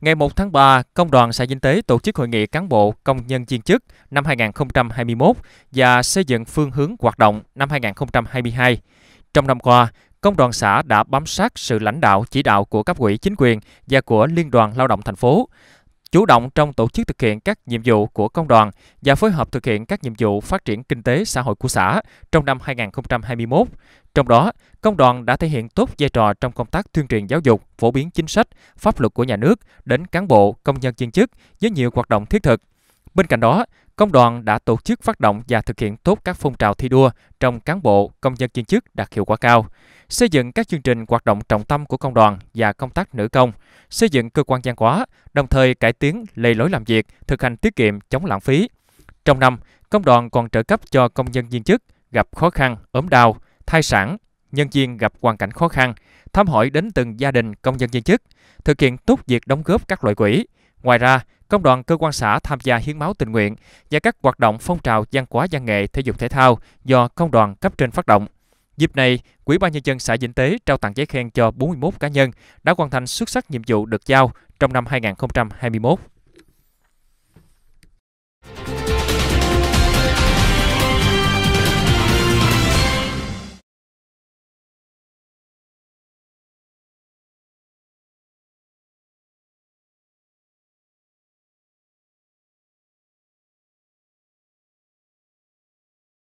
Ngày 1 tháng 3, Công đoàn Xã Dinh Tế tổ chức hội nghị cán bộ công nhân viên chức năm 2021 và xây dựng phương hướng hoạt động năm 2022. Trong năm qua, Công đoàn xã đã bám sát sự lãnh đạo chỉ đạo của cấp ủy chính quyền và của Liên đoàn Lao động thành phố, chủ động trong tổ chức thực hiện các nhiệm vụ của công đoàn và phối hợp thực hiện các nhiệm vụ phát triển kinh tế xã hội của xã trong năm 2021. Trong đó, công đoàn đã thể hiện tốt vai trò trong công tác tuyên truyền giáo dục, phổ biến chính sách, pháp luật của nhà nước đến cán bộ, công nhân viên chức với nhiều hoạt động thiết thực. Bên cạnh đó, Công đoàn đã tổ chức phát động và thực hiện tốt các phong trào thi đua trong cán bộ, công nhân viên chức đạt hiệu quả cao, xây dựng các chương trình hoạt động trọng tâm của công đoàn và công tác nữ công, xây dựng cơ quan văn hóa, đồng thời cải tiến lề lối làm việc, thực hành tiết kiệm, chống lãng phí. Trong năm, công đoàn còn trợ cấp cho công nhân viên chức gặp khó khăn, ốm đau, thai sản, nhân viên gặp hoàn cảnh khó khăn, thăm hỏi đến từng gia đình công nhân viên chức, thực hiện tốt việc đóng góp các loại quỹ. Ngoài ra, công đoàn cơ quan xã tham gia hiến máu tình nguyện và các hoạt động phong trào văn hóa văn nghệ thể dục thể thao do công đoàn cấp trên phát động. Dịp này, Quỹ ban nhân dân xã Vĩnh Tế trao tặng giấy khen cho 41 cá nhân đã hoàn thành xuất sắc nhiệm vụ được giao trong năm 2021.